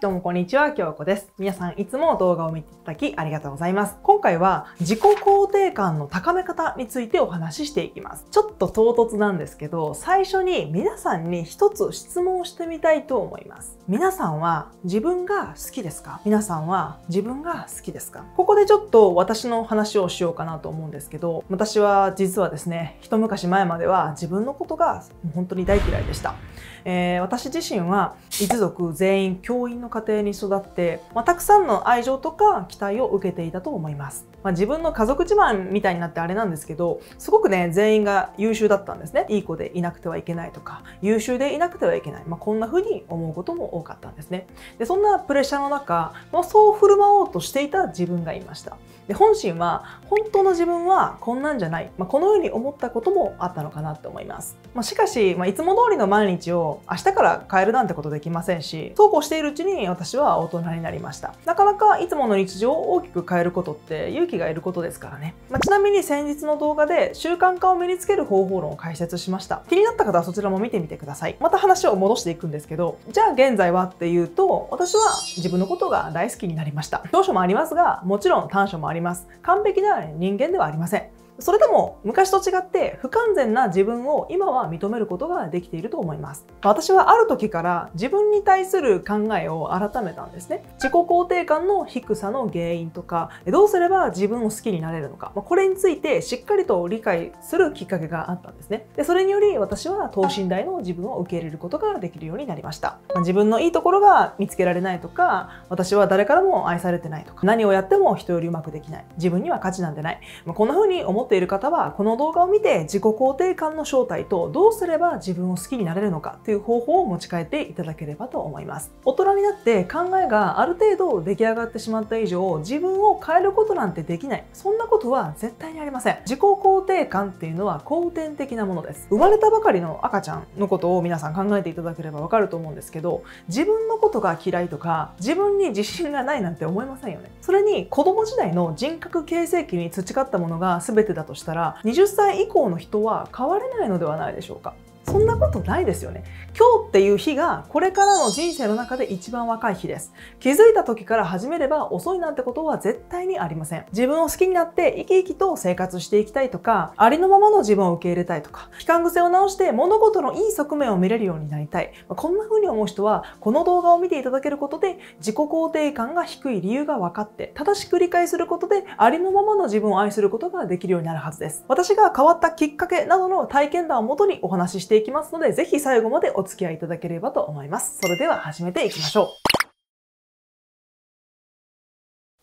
どうもこんにちは、京子です。皆さんいつも動画を見ていただきありがとうございます。今回は自己肯定感の高め方についてお話ししていきます。ちょっと唐突なんですけど、最初に皆さんに一つ質問をしてみたいと思います。皆さんは自分が好きですか皆さんは自分が好きですかここでちょっと私の話をしようかなと思うんですけど、私は実はですね、一昔前までは自分のことが本当に大嫌いでした。えー、私自身は一族全員教員の家庭に育って、まあ、たくさんの愛情とか期待を受けていたと思います。まあ、自分の家族自慢みたいになってあれなんですけど、すごくね、全員が優秀だったんですね。いい子でいなくてはいけないとか、優秀でいなくてはいけない。まあ、こんな風に思うことも多かったんですね。で、そんなプレッシャーの中、まあ、そう振る舞おうとしていた自分がいました。で、本心は、本当の自分はこんなんじゃない。まあ、このように思ったこともあったのかなって思います。まあ、しかし、まあ、いつも通りの毎日を明日から変えるなんてことできませんしそうこうしているうちに私は大人になりましたなかなかいつもの日常を大きく変えることって勇気がいることですからね、まあ、ちなみに先日の動画で習慣化を身につける方法論を解説しました気になった方はそちらも見てみてくださいまた話を戻していくんですけどじゃあ現在はっていうと私は自分のことが大好きになりました長所もありますがもちろん短所もあります完璧な人間ではありませんそれでも昔と違って不完全な自分を今は認めることができていると思います。私はある時から自分に対する考えを改めたんですね。自己肯定感の低さの原因とか、どうすれば自分を好きになれるのか、これについてしっかりと理解するきっかけがあったんですね。でそれにより私は等身大の自分を受け入れることができるようになりました。自分のいいところが見つけられないとか、私は誰からも愛されてないとか、何をやっても人よりうまくできない、自分には価値なんてない、まこんな風に思ってている方はこの動画を見て自己肯定感の正体とどうすれば自分を好きになれるのかという方法を持ち帰っていただければと思います大人になって考えがある程度出来上がってしまった以上自分を変えることなんてできないそんなことは絶対にありません自己肯定感っていうのは後天的なものです生まれたばかりの赤ちゃんのことを皆さん考えていただければわかると思うんですけど自分のことが嫌いとか自分に自信がないなんて思いませんよねそれに子供時代の人格形成期に培ったものが全てだとしたら20歳以降の人は変われないのではないでしょうかそんなことないですよね。今日っていう日がこれからの人生の中で一番若い日です。気づいた時から始めれば遅いなんてことは絶対にありません。自分を好きになって生き生きと生活していきたいとか、ありのままの自分を受け入れたいとか、悲観癖を直して物事のいい側面を見れるようになりたい。こんな風に思う人は、この動画を見ていただけることで自己肯定感が低い理由が分かって、正しく理解することでありのままの自分を愛することができるようになるはずです。私が変わったきっかけなどの体験談をもとにお話ししてしていきますので、ぜひ最後までお付き合いいただければと思います。それでは始めていきましょう。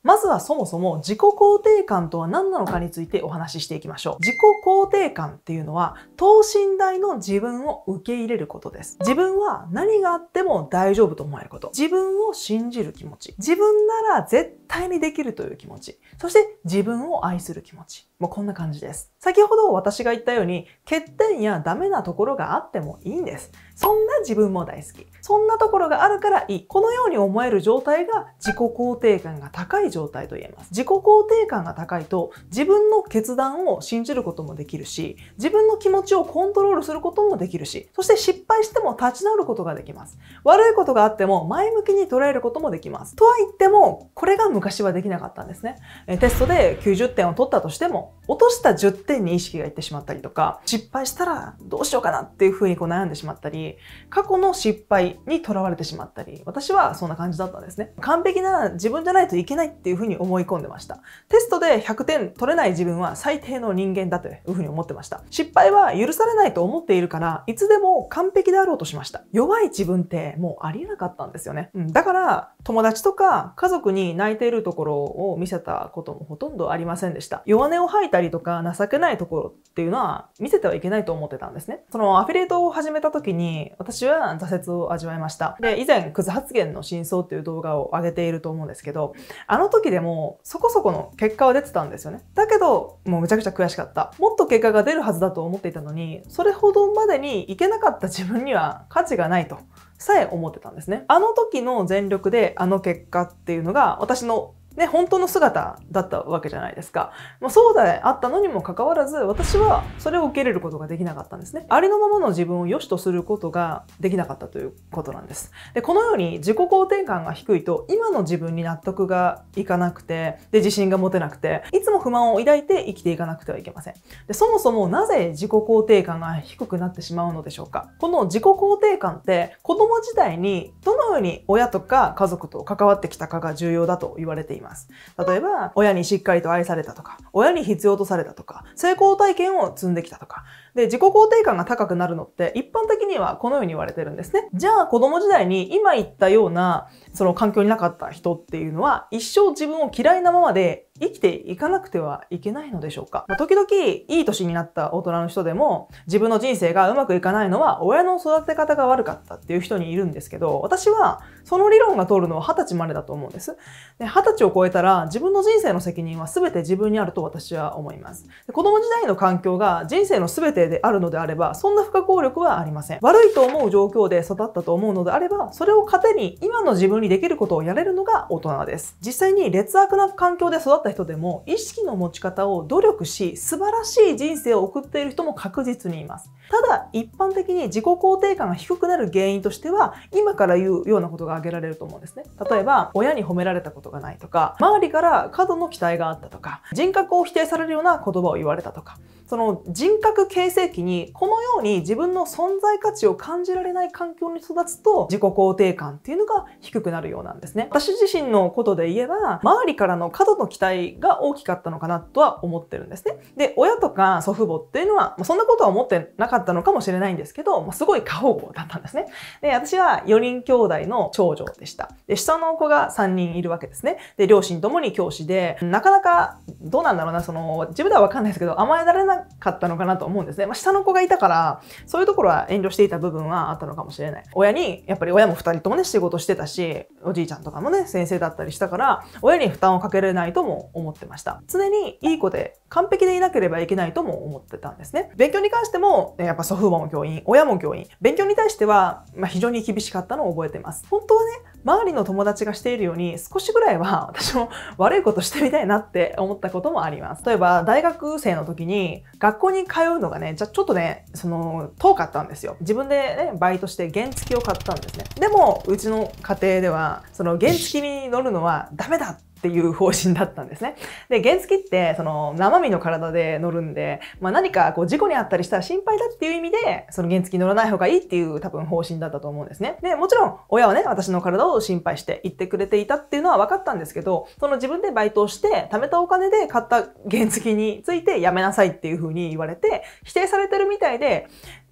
まずはそもそも自己肯定感とは何なのかについてお話ししていきましょう。自己肯定感っていうのは等身大の自分を受け入れることです。自分は何があっても大丈夫と思えること。自分を信じる気持ち。自分なら絶対にできるという気持ち。そして自分を愛する気持ち。もうこんな感じです。先ほど私が言ったように、欠点やダメなところがあってもいいんです。そんな自分も大好き。そんなところがあるからいい。このように思える状態が自己肯定感が高い状態と言えます。自己肯定感が高いと、自分の決断を信じることもできるし、自分の気持ちをコントロールすることもできるし、そして失敗しても立ち直ることができます。悪いことがあっても前向きに捉えることもできます。とは言っても、これが昔はできなかったんですね。テストで90点を取ったとしても、落とした10点に意識がいってしまったりとか失敗したらどうしようかなっていうふうにこう悩んでしまったり過去の失敗にとらわれてしまったり私はそんな感じだったんですね完璧な自分じゃないといけないっていうふうに思い込んでましたテストで100点取れない自分は最低の人間だというふうに思ってました失敗は許されないと思っているからいつでも完璧であろうとしました弱い自分ってもうありえなかったんですよね、うん、だから友達とか家族に泣いているところを見せたこともほとんどありませんでした弱音を吐いたりとか情けないところっていうのは見せてはいけないと思ってたんですね。そのアフィリエイトを始めた時に私は挫折を味わいました。で、以前、クズ発言の真相っていう動画を上げていると思うんですけど、あの時でもそこそこの結果は出てたんですよね。だけど、もうむちゃくちゃ悔しかった。もっと結果が出るはずだと思っていたのに、それほどまでにいけなかった自分には価値がないと。さえ思ってたんですね。あの時の全力であの結果っていうのが私のね、本当の姿だったわけじゃないですか。まあ、そうであったのにもかかわらず、私はそれを受け入れることができなかったんですね。ありのままの自分を良しとすることができなかったということなんです。で、このように自己肯定感が低いと、今の自分に納得がいかなくて、で、自信が持てなくて、いつも不満を抱いて生きていかなくてはいけません。で、そもそもなぜ自己肯定感が低くなってしまうのでしょうか。この自己肯定感って、子供時代にどのように親とか家族と関わってきたかが重要だと言われています。ます。例えば、親にしっかりと愛されたとか、親に必要とされたとか、成功体験を積んできたとか。で、自己肯定感が高くなるのって、一般的にはこのように言われてるんですね。じゃあ、子供時代に今言ったような、その環境になかった人っていうのは、一生自分を嫌いなままで生きていかなくてはいけないのでしょうか、まあ、時々いい年になった大人の人でも自分の人生がうまくいかないのは親の育て方が悪かったっていう人にいるんですけど私はその理論が通るのは20歳までだと思うんです。で20歳を超えたら自分の人生の責任は全て自分にあると私は思います。で子供時代の環境が人生の全てであるのであればそんな不可抗力はありません。悪いと思う状況で育ったと思うのであればそれを糧に今の自分にできることをやれるのが大人です。実際に劣悪な環境で育ったった人でも意識の持ち方を努力し素晴らしい人生を送っている人も確実にいますただ一般的に自己肯定感が低くなる原因としては今から言うようなことが挙げられると思うんですね例えば親に褒められたことがないとか周りから過度の期待があったとか人格を否定されるような言葉を言われたとかその人格形成期にこのように自分の存在価値を感じられない環境に育つと自己肯定感っていうのが低くなるようなんですね。私自身のことで言えば周りからの過度の期待が大きかったのかなとは思ってるんですね。で、親とか祖父母っていうのは、まそんなことは思ってなかったのかもしれないんですけど、ますごい過保護だったんですね。で、私は4人兄弟の長女でした。で、下の子が3人いるわけですね。で、両親ともに教師で、なかなかどうなんだろうな、その自分ではわかんないですけど甘えられないかったのかなと思うんですね。まあ、下の子がいたから、そういうところは遠慮していた部分はあったのかもしれない。親に、やっぱり親も2人ともね、仕事してたし、おじいちゃんとかもね、先生だったりしたから、親に負担をかけられないとも思ってました。常にいい子で完璧でいなければいけないとも思ってたんですね。勉強に関しても、やっぱ祖父母も教員、親も教員、勉強に対しては、まあ、非常に厳しかったのを覚えてます。本当はね、周りの友達がしているように少しぐらいは 私も悪いことしてみたいなって思ったこともあります。例えば大学生の時に学校に通うのがね、じゃちょっとね、その遠かったんですよ。自分でね、バイトして原付を買ったんですね。でもうちの家庭ではその原付に乗るのはダメだっていう方針だったんですね。で、原付ってその生身の体で乗るんで、まあ、何かこう事故にあったりしたら心配だっていう意味で、その原付乗らない方がいいっていう多分方針だったと思うんですね。で、もちろん親はね、私の体を心配して言ってくれていたっていうのは分かったんですけど、その自分でバイトをして貯めたお金で買った原付についてやめなさいっていうふうに言われて、否定されてるみたいで、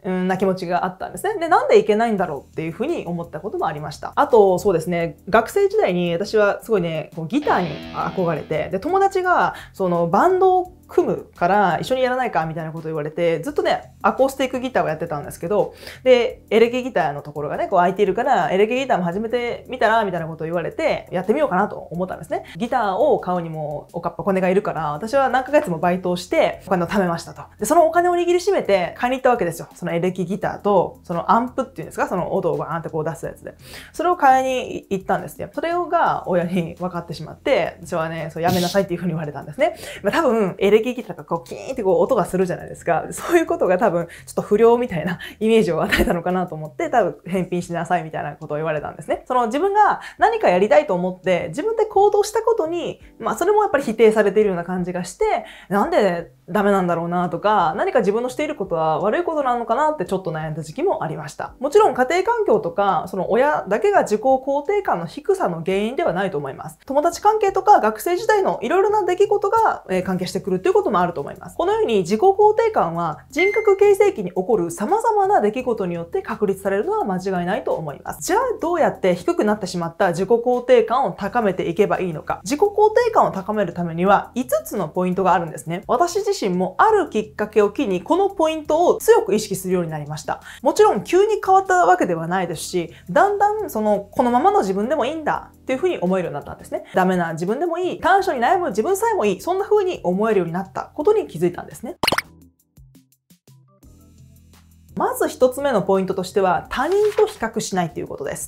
な気持ちがあったんですね。で、なんでいけないんだろうっていうふうに思ったこともありました。あと、そうですね、学生時代に私はすごいね、こうギターに憧れて、で、友達が、そのバンド組むから一緒にやらないかみたいなこと言われてずっとねアコースティックギターをやってたんですけどでエレキギターのところがねこう空いているからエレキギターも始めてみたらみたいなことを言われてやってみようかなと思ったんですねギターを買うにもおかっぱコネがいるから私は何ヶ月もバイトをしてお金を貯めましたとでそのお金を握りしめて買いに行ったわけですよそのエレキギターとそのアンプっていうんですかその音をバーンってこう出すやつでそれを買いに行ったんですねそれが親に分かってしまって私はねそうやめなさいっていうふうに言われたんですね、まあ、多分エレレキギターがこうキーンってこう音がするじゃないですか。そういうことが多分ちょっと不良みたいな イメージを与えたのかなと思って多分返品しなさいみたいなことを言われたんですね。その自分が何かやりたいと思って自分で行動したことに、まあそれもやっぱり否定されているような感じがして、なんでダメなんだろうなとか、何か自分のしていることは悪いことなのかなってちょっと悩んだ時期もありました。もちろん家庭環境とか、その親だけが自己肯定感の低さの原因ではないと思います。友達関係とか学生時代のいろいろな出来事が関係してくるということもあると思います。このように自己肯定感は人格形成期に起こる様々な出来事によって確立されるのは間違いないと思います。じゃあどうやって低くなってしまった自己肯定感を高めていけばいいのか。自己肯定感を高めるためには5つのポイントがあるんですね。私自身もあるきっかけを機にこのポイントを強く意識するようになりました。もちろん急に変わったわけではないですし、だんだんそのこのままの自分でもいいんだっていうふうに思えるようになったんですね。ダメな自分でもいい。短所に悩む自分さえもいい。そんな風に思えるようになったことに気づいたんですね。まず1つ目のポイントとしては他人と比較しないということです。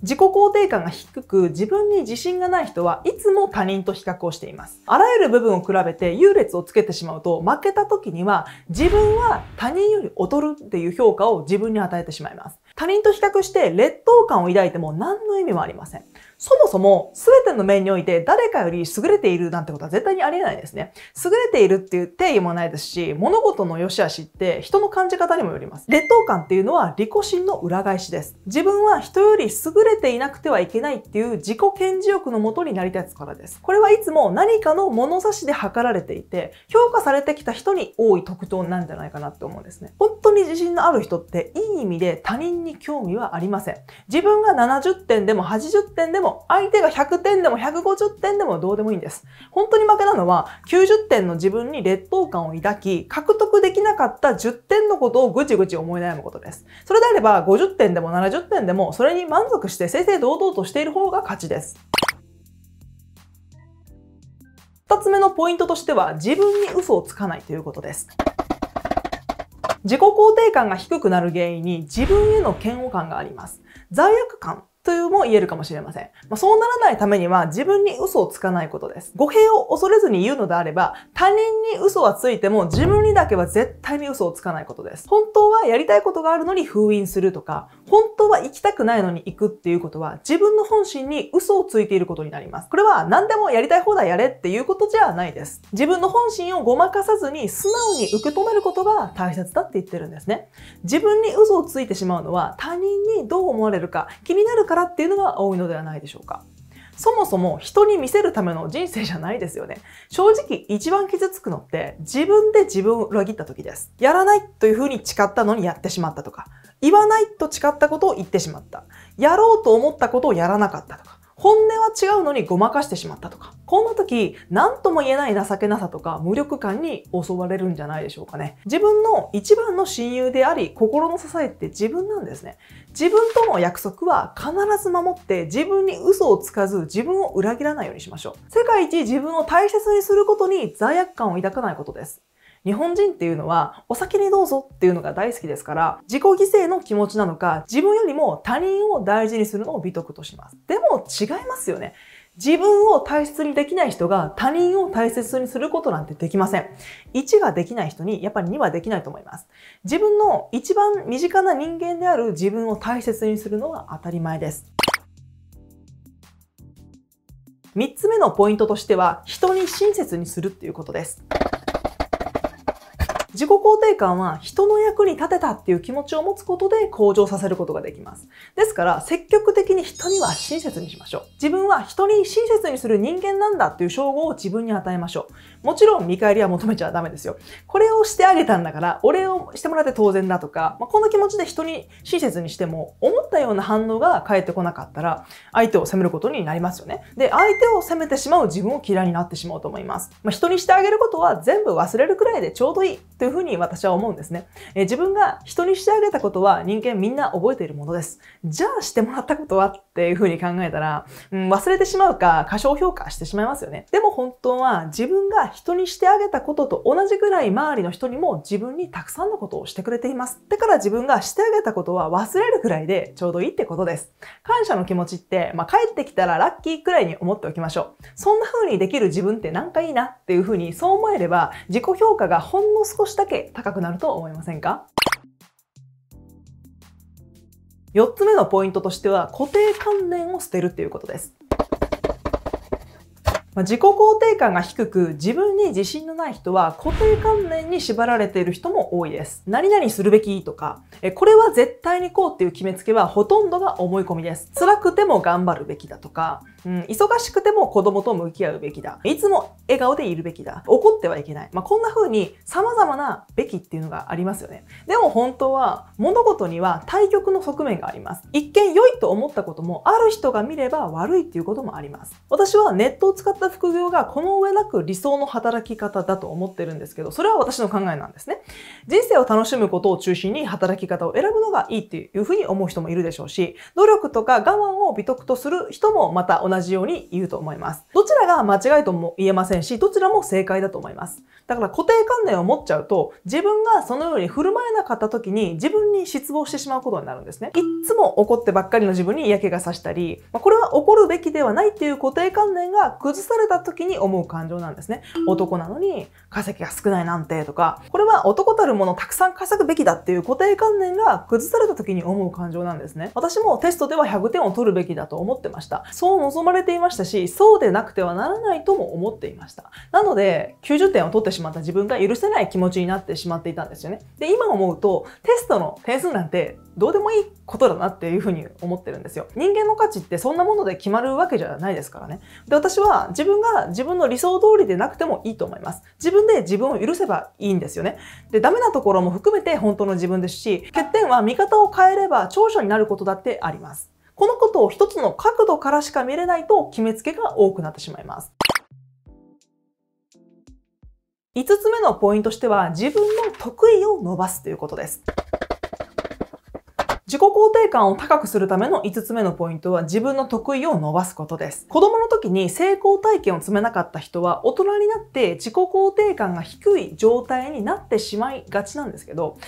自己肯定感が低く自分に自信がない人はいつも他人と比較をしています。あらゆる部分を比べて優劣をつけてしまうと負けた時には自分は他人より劣るっていう評価を自分に与えてしまいます。他人と比較して劣等感を抱いても何の意味もありません。そもそも全ての面において誰かより優れているなんてことは絶対にありえないですね。優れているっていう定義もないですし、物事の良し悪しって人の感じ方にもよります。劣等感っていうのは利己心の裏返しです。自分は人より優れていなくてはいけないっていう自己顕示欲のもとになり立つからです。これはいつも何かの物差しで測られていて、評価されてきた人に多い特徴なんじゃないかなって思うんですね。本当に自信のある人っていい意味で他人に興味はありません。自分が70点でも80点でも相手が100点でも150点でもどうでもいいんです。本当に負けなのは90点の自分に劣等感を抱き、獲得できなかった10点のことをぐちぐち思い悩むことです。それであれば50点でも70点でもそれに満足して正々堂々としている方が勝ちです。2つ目のポイントとしては自分に嘘をつかないということです。自己肯定感が低くなる原因に自分への嫌悪感があります。罪悪感というも言えるかもしれません。まあ、そうならないためには自分に嘘をつかないことです。語弊を恐れずに言うのであれば、他人に嘘はついても自分にだけは絶対に嘘をつかないことです。本当はやりたいことがあるのに封印するとか、本当は行きたくないのに行くっていうことは自分の本心に嘘をついていることになります。これは何でもやりたい放題やれっていうことじゃないです。自分の本心をごまかさずに素直に受け止めることが大切だって言ってるんですね。自分に嘘をついてしまうのは他人にどう思われるか気になるからっていうのが多いのではないでしょうか。そもそも人に見せるための人生じゃないですよね。正直一番傷つくのって自分で自分を裏切った時です。やらないというふうに誓ったのにやってしまったとか、言わないと誓ったことを言ってしまった。やろうと思ったことをやらなかったとか。本音は違うのにごまかしてしまったとか、こんな時、何とも言えない情けなさとか無力感に襲われるんじゃないでしょうかね。自分の一番の親友であり、心の支えって自分なんですね。自分との約束は必ず守って、自分に嘘をつかず、自分を裏切らないようにしましょう。世界一自分を大切にすることに罪悪感を抱かないことです。日本人っていうのはお先にどうぞっていうのが大好きですから自己犠牲の気持ちなのか自分よりも他人を大事にするのを美徳としますでも違いますよね自分を大切にできない人が他人を大切にすることなんてできません。1ができない人にやっぱり2はできないと思います。自分の一番身近な人間である自分を大切にするのは当たり前です。3つ目のポイントとしては人に親切にするっていうことです。自己肯定感は人の役に立てたっていう気持ちを持つことで向上させることができます。ですから、積極的に人には親切にしましょう。自分は人に親切にする人間なんだっていう称号を自分に与えましょう。もちろん見返りは求めちゃダメですよ。これをしてあげたんだから、お礼をしてもらって当然だとか、まあ、この気持ちで人に親切にしても、思ったような反応が返ってこなかったら、相手を責めることになりますよね。で、相手を責めてしまう自分を嫌いになってしまうと思います。まあ、人にしてあげることは全部忘れるくらいでちょうどいいというふうに私は思うんですね。え自分が人にしてあげたことは人間みんな覚えているものです。じゃあしてもらったことはっていうふうに考えたら、うん、忘れてしまうか過小評価してしまいますよね。でも本当は自分が人にしてあげたことと同じぐらい周りの人にも自分にたくさんのことをしてくれています。だから自分がしてあげたことは忘れるくらいでちょうどいいってことです。感謝の気持ちって、まあ、帰ってきたらラッキーくらいに思っておきましょう。そんな風にできる自分ってなんかいいなっていう風にそう思えれば自己評価がほんの少しだけ高くなると思いませんか4つ目のポイントとしては固定観念を捨てるっていうことです。ま自己肯定感が低く自分に自信のない人は固定観念に縛られている人も多いです。何々するべきとか、えこれは絶対にこうっていう決めつけはほとんどが思い込みです。辛くても頑張るべきだとか、うん、忙しくても子供と向き合うべきだ。いつも笑顔でいるべきだ。怒ってはいけない。まあ、こんな風に様々なべきっていうのがありますよね。でも本当は物事には対極の側面があります。一見良いと思ったこともある人が見れば悪いっていうこともあります。私はネットを使った副業がこの上なく理想の働き方だと思ってるんですけど、それは私の考えなんですね。人生を楽しむことを中心に働き方を選ぶのがいいっていう風に思う人もいるでしょうし、努力とか我慢を美徳とする人もまた同同じように言うと思います。どちらが間違いとも言えませんし、どちらも正解だと思います。だから固定観念を持っちゃうと、自分がそのように振る舞えなかった時に自分に失望してしまうことになるんですね。いつも怒ってばっかりの自分に嫌気がさしたり、まこれは怒るべきではないっていう固定観念が崩された時に思う感情なんですね。男なのに稼ぎが少ないなんてとか、これは男たるものたくさん稼ぐべきだっていう固定観念が崩された時に思う感情なんですね。私もテストでは100点を取るべきだと思ってました。そうまれていましたしそうでなくてはならないとも思っていましたなので90点を取ってしまった自分が許せない気持ちになってしまっていたんですよねで今思うとテストの点数なんてどうでもいいことだなっていうふに思ってるんですよ人間の価値ってそんなもので決まるわけじゃないですからねで私は自分が自分の理想通りでなくてもいいと思います自分で自分を許せばいいんですよねでダメなところも含めて本当の自分ですし欠点は見方を変えれば長所になることだってありますこのことを一つの角度からしか見れないと決めつけが多くなってしまいます。5つ目のポイントとしては自分の得意を伸ばすということです。自己肯定感を高くするための5つ目のポイントは自分の得意を伸ばすことです。子供の時に成功体験を積めなかった人は大人になって自己肯定感が低い状態になってしまいがちなんですけど、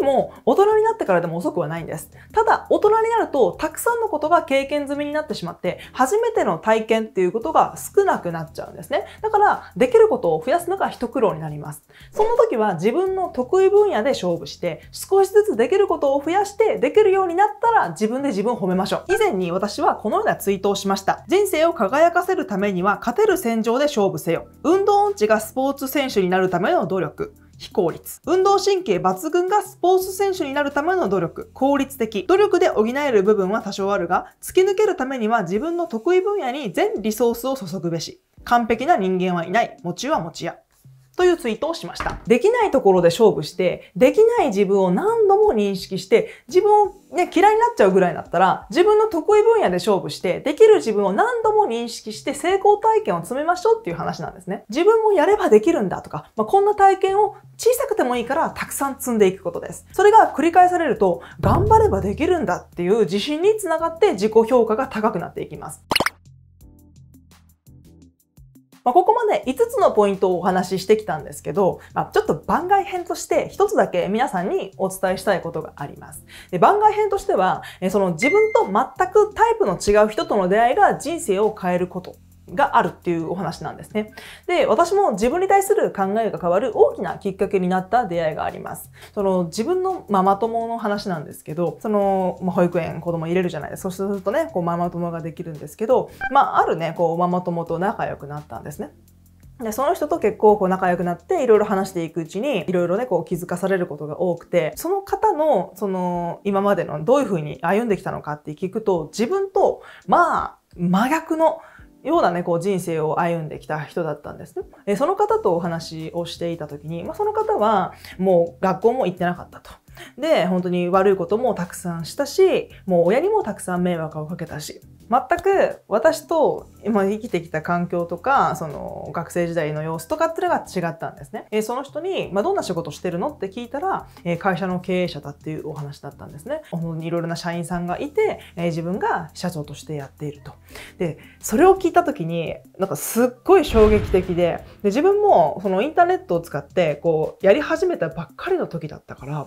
何も大人になってからでも遅くはないんです。ただ、大人になるとたくさんのことが経験済みになってしまって、初めての体験っていうことが少なくなっちゃうんですね。だから、できることを増やすのが一苦労になります。その時は自分の得意分野で勝負して、少しずつできることを増やして、できるようになったら自分で自分を褒めましょう。以前に私はこのようなツイートをしました。人生を輝かせるためには勝てる戦場で勝負せよ。運動音痴がスポーツ選手になるための努力。非効率。運動神経抜群がスポーツ選手になるための努力。効率的。努力で補える部分は多少あるが、突き抜けるためには自分の得意分野に全リソースを注ぐべし。完璧な人間はいない。持ちは持ちや。というツイートをしました。できないところで勝負して、できない自分を何度も認識して、自分をね、嫌いになっちゃうぐらいだったら、自分の得意分野で勝負して、できる自分を何度も認識して成功体験を詰めましょうっていう話なんですね。自分もやればできるんだとか、まあ、こんな体験を小さくてもいいからたくさん積んでいくことです。それが繰り返されると、頑張ればできるんだっていう自信につながって自己評価が高くなっていきます。まあ、ここまで5つのポイントをお話ししてきたんですけど、まあ、ちょっと番外編として1つだけ皆さんにお伝えしたいことがあります。で番外編としては、その自分と全くタイプの違う人との出会いが人生を変えることがあるっていうお話なんですね。で、私も自分に対する考えが変わる大きなきっかけになった出会いがあります。その自分のママ友の話なんですけど、その、まあ、保育園子供入れるじゃないですか。そうするとね、こうママ友ができるんですけど、まああるね、こうママ友と仲良くなったんですね。で、その人と結構こう仲良くなっていろいろ話していくうちにいろいろね、こう気づかされることが多くて、その方のその今までのどういうふうに歩んできたのかって聞くと、自分とまあ真逆のようなね、こう人生を歩んできた人だったんですね。えその方とお話をしていた時に、まあ、その方はもう学校も行ってなかったと。で、本当に悪いこともたくさんしたし、もう親にもたくさん迷惑をかけたし、全く私と今生きてきた環境とかその学生時代の様子とかっていうのが違ったんですね、えー、その人に、まあ、どんな仕事してるのって聞いたら、えー、会社の経営者だっていうお話だったんですねいろいろな社員さんがいて、えー、自分が社長としてやっているとでそれを聞いた時になんかすっごい衝撃的でで自分もそのインターネットを使ってこうやり始めたばっかりの時だったから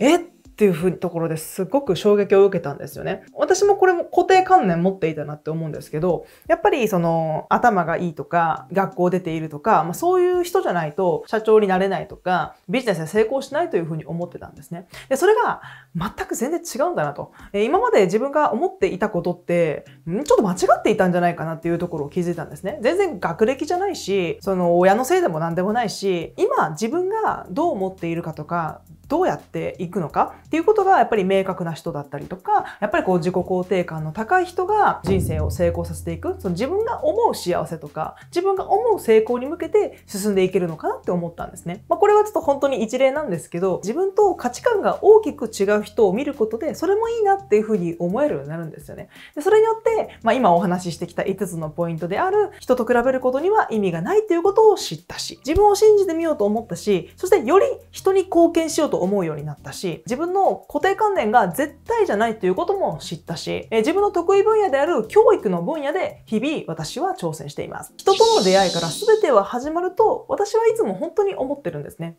えっっていうふうところですごく衝撃を受けたんですよね。私もこれも固定観念持っていたなって思うんですけど、やっぱりその頭がいいとか、学校出ているとか、まあ、そういう人じゃないと社長になれないとか、ビジネスで成功しないというふうに思ってたんですね。で、それが全く全然違うんだなと。え今まで自分が思っていたことって、んちょっと間違っていたんじゃないかなっていうところを気づいたんですね。全然学歴じゃないし、その親のせいでも何でもないし、今自分がどう思っているかとか、どうやっていくのかっていうことがやっぱり明確な人だったりとかやっぱりこう自己肯定感の高い人が人生を成功させていくその自分が思う幸せとか自分が思う成功に向けて進んでいけるのかなって思ったんですね、まあ、これはちょっと本当に一例なんですけど自分と価値観が大きく違う人を見ることでそれもいいなっていうふうに思えるようになるんですよねでそれによって、まあ、今お話ししてきた5つのポイントである人と比べることには意味がないっていうことを知ったし自分を信じてみようと思ったしそしてより人に貢献しようとと思うようになったし、自分の固定観念が絶対じゃないということも知ったし、え自分の得意分野である教育の分野で日々私は挑戦しています。人との出会いから全ては始まると私はいつも本当に思ってるんですね。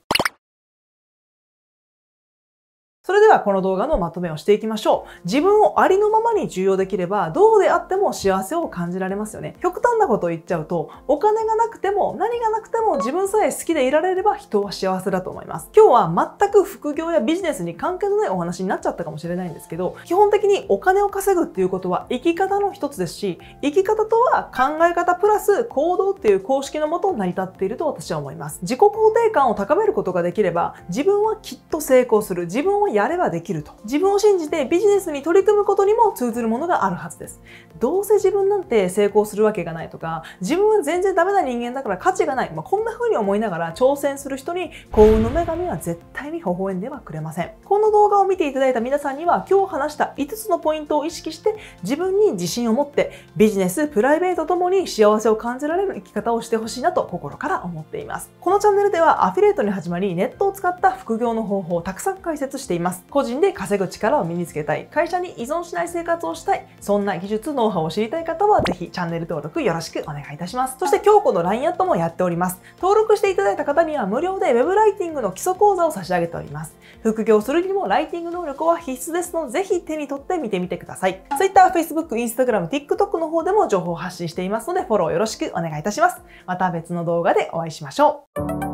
それではこの動画のまとめをしていきましょう。自分をありのままに重要できれば、どうであっても幸せを感じられますよね。極端なことを言っちゃうと、お金がなくても、何がなくても自分さえ好きでいられれば人は幸せだと思います。今日は全く副業やビジネスに関係のないお話になっちゃったかもしれないんですけど、基本的にお金を稼ぐっていうことは生き方の一つですし、生き方とは考え方プラス行動っていう公式のもと成り立っていると私は思います。自己肯定感を高めることができれば、自分はきっと成功する。自分はやればできると。自分を信じてビジネスに取り組むことにも通ずるものがあるはずです。どうせ自分なんて成功するわけがないとか、自分は全然ダメな人間だから価値がない。まあ、こんな風に思いながら挑戦する人に幸運の女神は絶対に微笑んではくれません。この動画を見ていただいた皆さんには今日話した5つのポイントを意識して自分に自信を持ってビジネス、プライベートともに幸せを感じられる生き方をしてほしいなと心から思っています。このチャンネルではアフィリエイトに始まりネットを使った副業の方法をたくさん解説しています。ます。個人で稼ぐ力を身につけたい、会社に依存しない生活をしたい、そんな技術、ノウハウを知りたい方は、ぜひチャンネル登録よろしくお願いいたします。そして、京子の LINE アットもやっております。登録していただいた方には無料で Web ライティングの基礎講座を差し上げております。副業するにもライティング能力は必須ですので、ぜひ手に取って見てみてください。Twitter、Facebook、Instagram、TikTok の方でも情報を発信していますので、フォローよろしくお願いいたします。また別の動画でお会いしましょう。